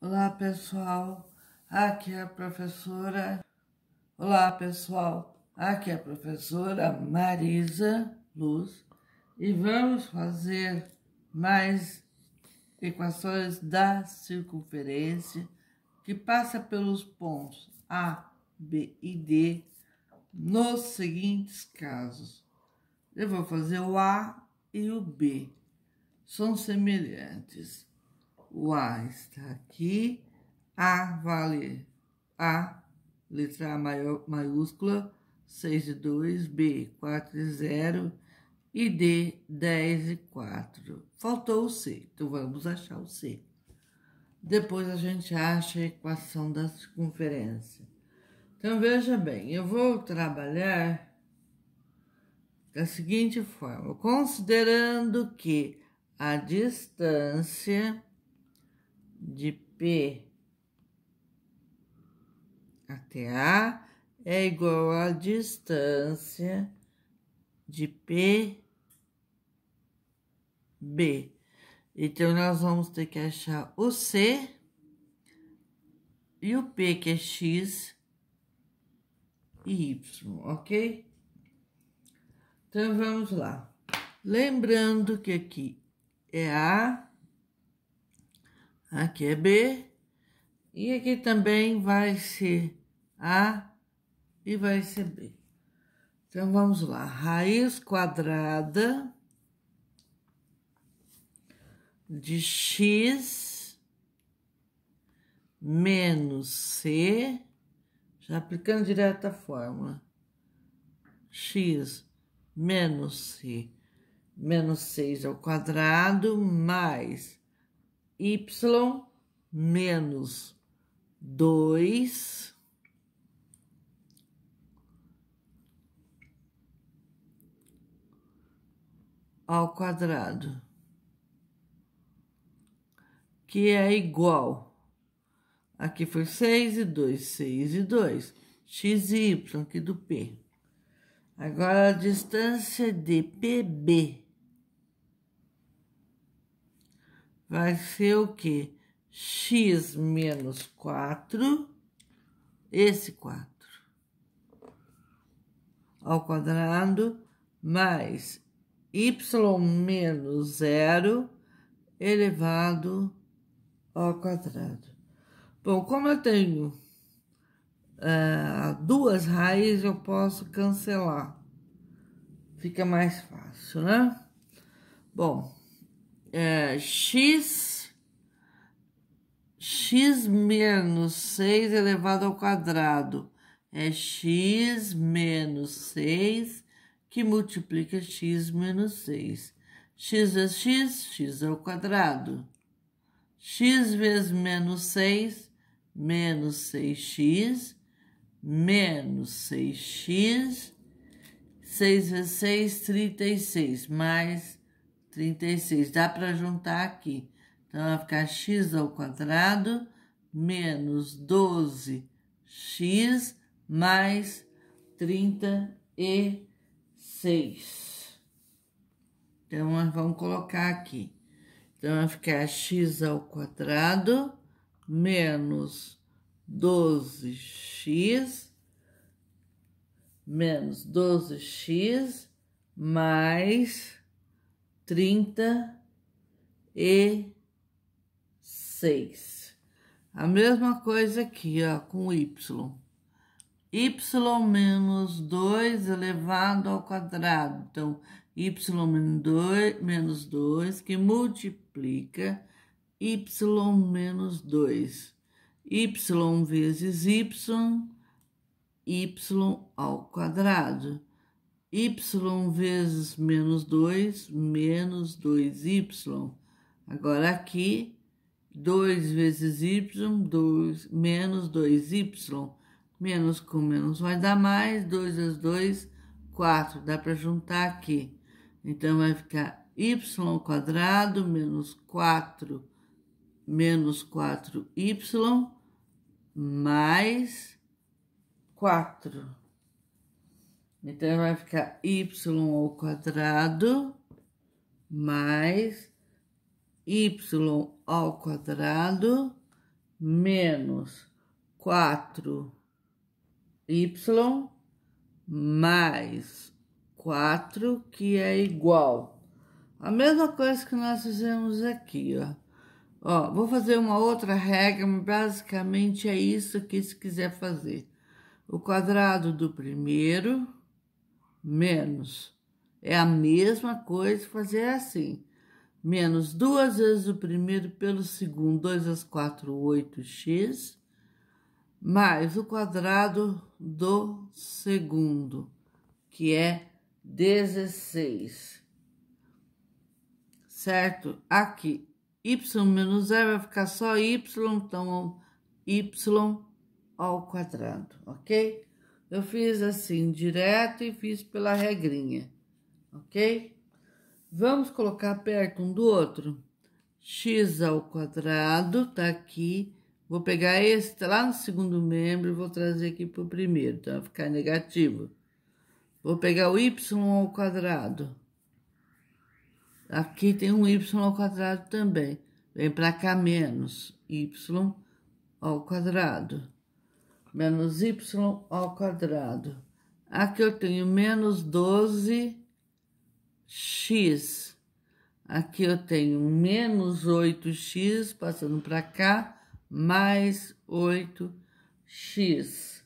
Olá pessoal, aqui é a professora. Olá pessoal, aqui é a professora Marisa Luz e vamos fazer mais equações da circunferência que passa pelos pontos A, B e D nos seguintes casos. Eu vou fazer o A e o B. São semelhantes o A está aqui, A vale A, letra A maior, maiúscula, 6 e 2, B, 4 e 0 e D, 10 e 4. Faltou o C, então vamos achar o C. Depois a gente acha a equação da circunferência. Então veja bem, eu vou trabalhar da seguinte forma, considerando que a distância de P até A é igual à distância de P, B. Então, nós vamos ter que achar o C e o P, que é X e Y, ok? Então, vamos lá. Lembrando que aqui é A, Aqui é B. E aqui também vai ser A e vai ser B. Então, vamos lá. Raiz quadrada de X menos C, já aplicando direto a fórmula, X menos C menos 6 ao quadrado mais y menos 2 ao quadrado, que é igual. Aqui foi 6 e 2, 6 e 2, x y aqui do P. Agora, a distância de PB vai ser o quê? x menos 4, esse 4, ao quadrado, mais y menos 0 elevado ao quadrado. Bom, como eu tenho uh, duas raízes, eu posso cancelar. Fica mais fácil, né? Bom, é, x, x menos 6 elevado ao quadrado é x menos 6 que multiplica x menos 6. x é x, x ao quadrado. x vezes menos 6, menos 6x, menos 6x, 6 vezes 6, 36, mais 36. Dá para juntar aqui. Então, vai ficar x ao quadrado menos 12x mais 36. Então, nós vamos colocar aqui. Então, vai ficar x ao quadrado menos 12x menos 12x mais 30 e 6. A mesma coisa aqui, ó, com Y. Y menos 2 elevado ao quadrado. Então, Y menos 2 que multiplica Y menos 2. Y vezes Y, Y ao quadrado y vezes menos 2, menos 2y. Agora aqui, 2 vezes y, 2, menos 2y. Menos com menos vai dar mais, 2 vezes 2, 4. Dá para juntar aqui. Então, vai ficar y quadrado menos 4, menos 4y, mais 4. Então, vai ficar y ao quadrado mais y ao quadrado menos 4y mais 4, que é igual. A mesma coisa que nós fizemos aqui, ó. Ó, vou fazer uma outra regra, mas basicamente é isso que se quiser fazer. O quadrado do primeiro menos. É a mesma coisa fazer assim. Menos duas vezes o primeiro pelo segundo, 2 às 4, 8x, mais o quadrado do segundo, que é 16. Certo? Aqui, y menos zero vai ficar só y, então y ao quadrado, ok? Eu fiz assim, direto e fiz pela regrinha, ok? Vamos colocar perto um do outro? x ao quadrado, tá aqui. Vou pegar esse, tá lá no segundo membro, e vou trazer aqui pro primeiro, então vai ficar negativo. Vou pegar o y ao quadrado. Aqui tem um y ao quadrado também. Vem para cá menos y ao quadrado menos y ao quadrado. Aqui eu tenho menos 12x. Aqui eu tenho menos 8x, passando para cá, mais 8x.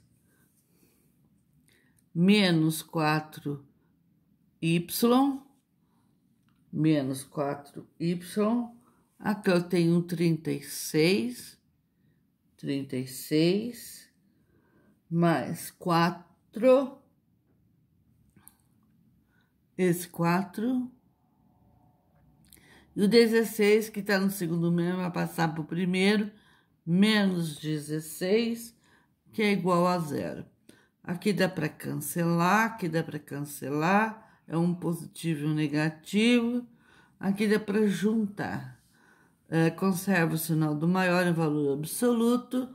Menos 4y, menos 4y. Aqui eu tenho 36, 36 mais quatro. Esse quatro. E o 16, que está no segundo membro, vai passar para o primeiro, menos 16, que é igual a zero. Aqui dá para cancelar, aqui dá para cancelar, é um positivo e um negativo. Aqui dá para juntar. É, conserva o sinal do maior em valor absoluto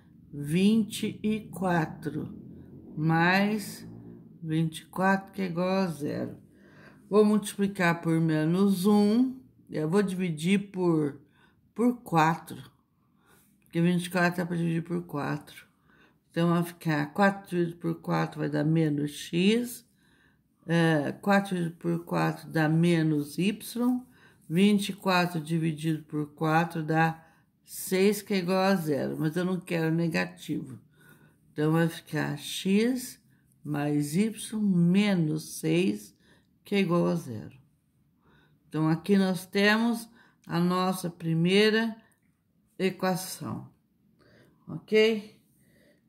24 mais 24, que é igual a zero. Vou multiplicar por menos um. Eu vou dividir por, por 4. Porque 24 é para dividir por 4. Então, vai ficar 4 dividido por 4 vai dar menos x. É, 4 dividido por 4 dá menos y. 24 dividido por 4 dá 6 que é igual a zero, mas eu não quero negativo. Então, vai ficar x mais y menos 6, que é igual a zero. Então, aqui nós temos a nossa primeira equação, ok?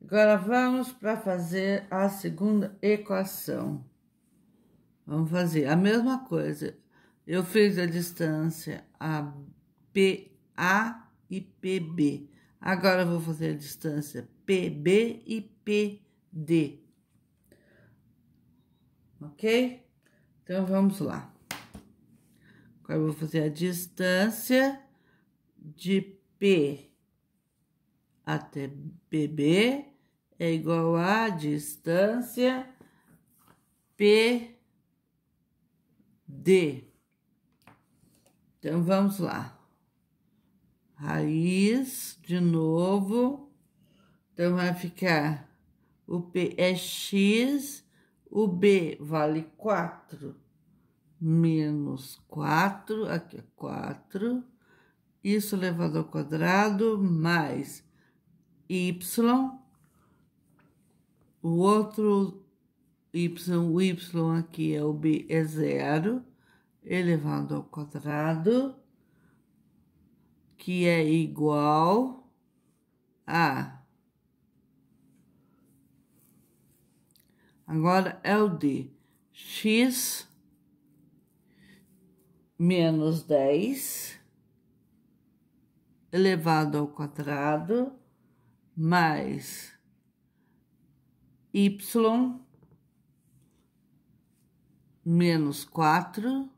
Agora, vamos para fazer a segunda equação. Vamos fazer a mesma coisa. Eu fiz a distância a BA e PB. Agora vou fazer a distância PB e PD. Ok? Então vamos lá. Agora vou fazer a distância de P até PB é igual a distância PD. Então vamos lá raiz de novo. Então, vai ficar o P é X, o B vale 4, menos 4, aqui é 4, isso elevado ao quadrado, mais Y, o outro Y, o Y aqui é o B, é 0, elevado ao quadrado, que é igual a. Agora é o de x menos 10 elevado ao quadrado mais y menos 4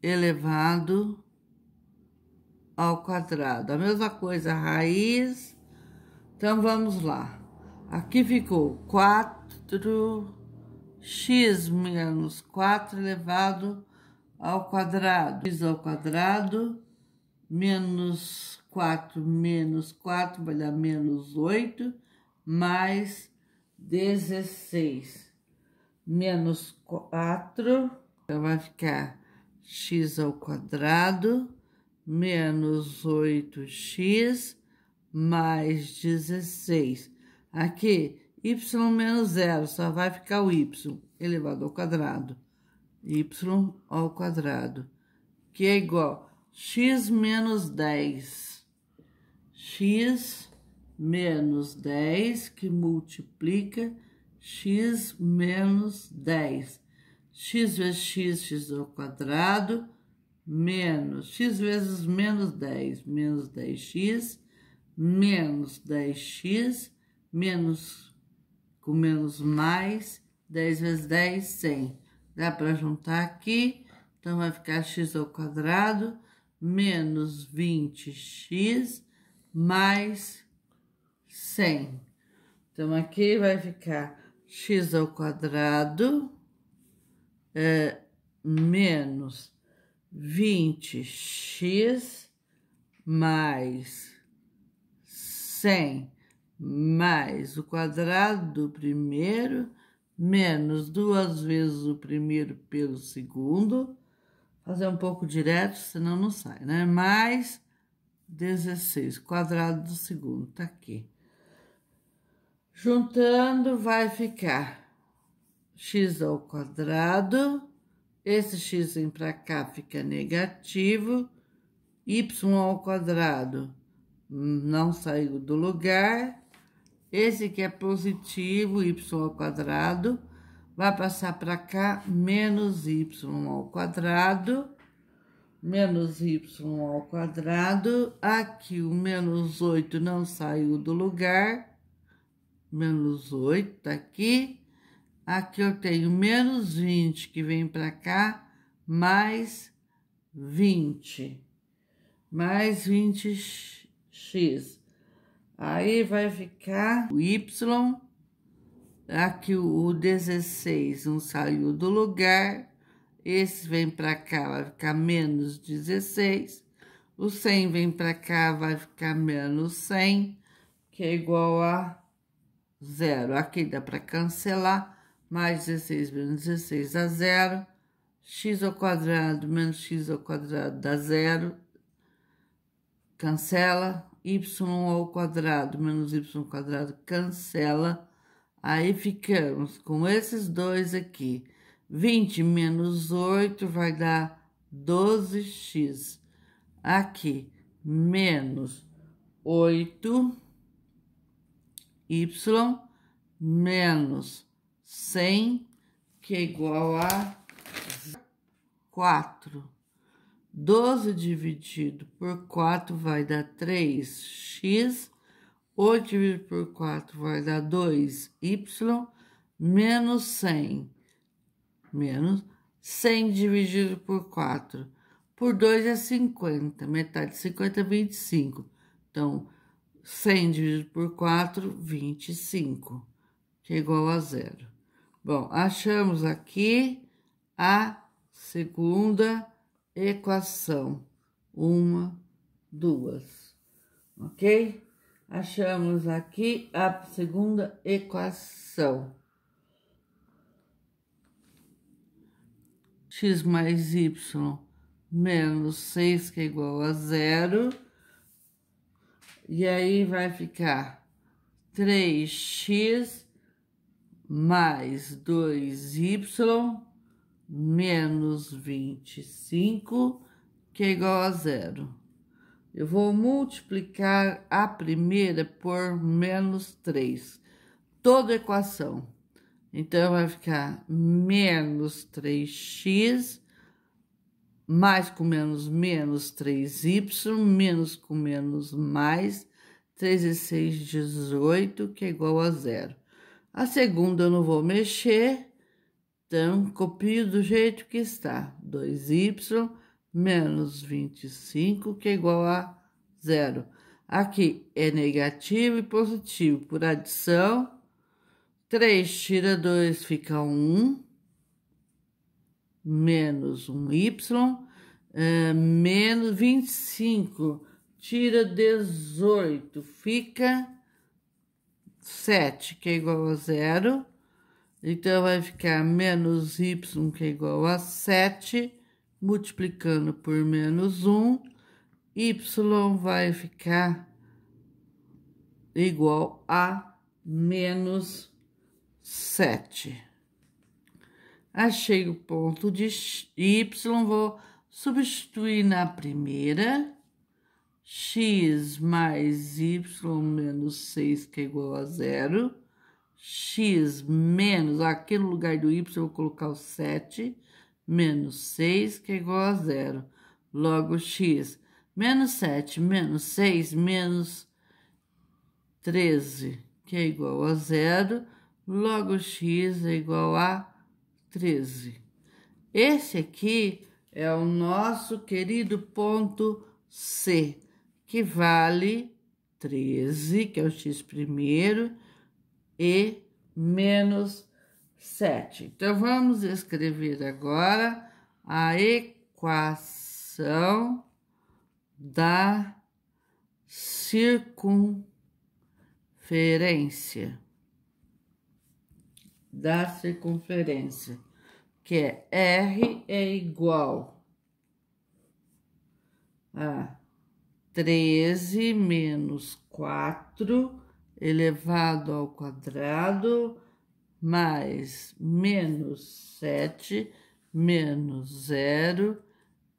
elevado ao quadrado. A mesma coisa, raiz. Então, vamos lá. Aqui ficou 4x menos 4 elevado ao quadrado. X ao quadrado, menos 4 menos 4 vai dar menos 8, mais 16. Menos 4, então vai ficar x ao quadrado menos 8x mais 16. Aqui, y menos zero, só vai ficar o y elevado ao quadrado. y ao quadrado, que é igual x menos 10. x menos 10, que multiplica x menos 10. x vezes x, x ao quadrado, menos x vezes menos 10, menos 10x, menos 10x, menos com menos mais, 10 vezes 10, 100. Dá para juntar aqui, então vai ficar x ao quadrado, menos 20x, mais 100. Então, aqui vai ficar x ao quadrado, é, menos 20x mais 100 mais o quadrado do primeiro menos duas vezes o primeiro pelo segundo. Fazer um pouco direto, senão não sai, né? Mais 16, quadrado do segundo, tá aqui. Juntando vai ficar x ao quadrado esse x vem para cá, fica negativo. Y ao quadrado não saiu do lugar. Esse que é positivo, y ao quadrado, vai passar para cá, menos y ao quadrado, menos y ao quadrado. Aqui o menos 8 não saiu do lugar, menos 8 está aqui. Aqui eu tenho menos 20 que vem para cá, mais 20. Mais 20x. Aí vai ficar o Y. Aqui o 16 não saiu do lugar. Esse vem para cá, vai ficar menos 16. O 100 vem para cá, vai ficar menos 100, que é igual a zero. Aqui dá para cancelar mais 16 menos 16 dá zero, x ao quadrado menos x ao quadrado dá zero, cancela, y ao quadrado menos y ao quadrado cancela, aí ficamos com esses dois aqui, 20 menos 8 vai dar 12x, aqui, menos 8, y, menos 100, que é igual a 4. 12 dividido por 4 vai dar 3x, 8 dividido por 4 vai dar 2y, menos 100, menos 100 dividido por 4, por 2 é 50, metade de 50 é 25, então 100 dividido por 4, 25, que é igual a zero. Bom, achamos aqui a segunda equação. Uma, duas, ok? Achamos aqui a segunda equação. x mais y menos 6, que é igual a zero. E aí vai ficar 3x mais 2y menos 25, que é igual a zero. Eu vou multiplicar a primeira por menos 3, toda a equação. Então, vai ficar menos 3x, mais com menos, menos 3y, menos com menos, mais 3 e 6, 18, que é igual a zero. A segunda eu não vou mexer, então copio do jeito que está. 2y menos 25, que é igual a zero. Aqui é negativo e positivo por adição. 3 tira 2 fica 1, menos 1y, é, eh, menos 25 tira 18, fica 7, que é igual a zero. Então, vai ficar menos y, que é igual a 7, multiplicando por menos 1. y vai ficar igual a menos 7. Achei o ponto de y, vou substituir na primeira x mais y menos 6, que é igual a zero. x menos, aqui no lugar do y eu vou colocar o 7, menos 6, que é igual a zero. Logo, x menos 7 menos 6 menos 13, que é igual a zero. Logo, x é igual a 13. Esse aqui é o nosso querido ponto C que vale 13, que é o x primeiro, e menos 7. Então, vamos escrever agora a equação da circunferência. Da circunferência, que é R é igual a 13 menos 4 elevado ao quadrado mais menos 7 menos 0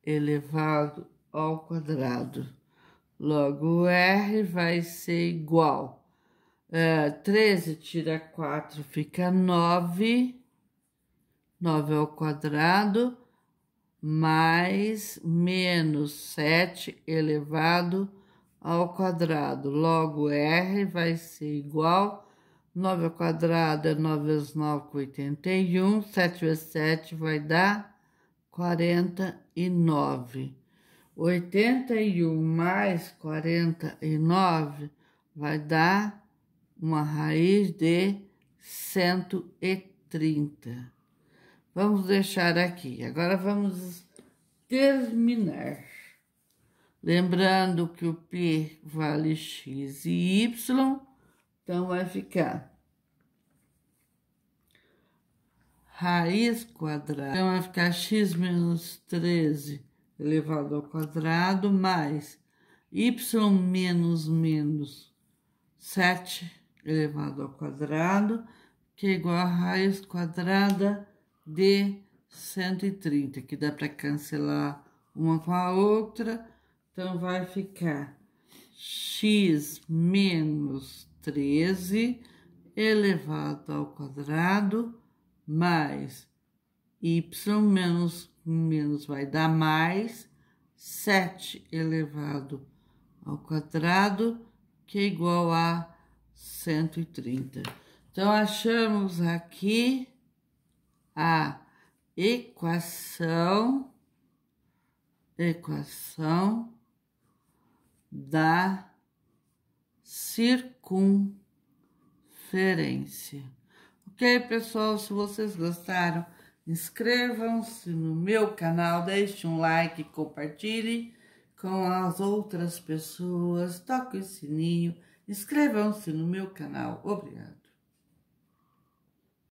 elevado ao quadrado. Logo, o R vai ser igual. É, 13 tira 4 fica 9. 9 ao quadrado mais menos 7 elevado ao quadrado. Logo, R vai ser igual 9 ao quadrado é 9 vezes 9, 81. 7 vezes 7 vai dar 49. 81 mais 49 vai dar uma raiz de 130. Vamos deixar aqui. Agora vamos terminar. Lembrando que o P vale X e Y, então vai ficar raiz quadrada. Então vai ficar X menos 13 elevado ao quadrado mais Y menos menos 7 elevado ao quadrado, que é igual a raiz quadrada de 130, que dá para cancelar uma com a outra. Então, vai ficar x menos 13 elevado ao quadrado mais y menos menos vai dar mais 7 elevado ao quadrado, que é igual a 130. Então, achamos aqui a equação equação da circunferência. Ok, pessoal? Se vocês gostaram, inscrevam-se no meu canal, deixe um like, compartilhe com as outras pessoas, toque o sininho, inscrevam-se no meu canal. Obrigado.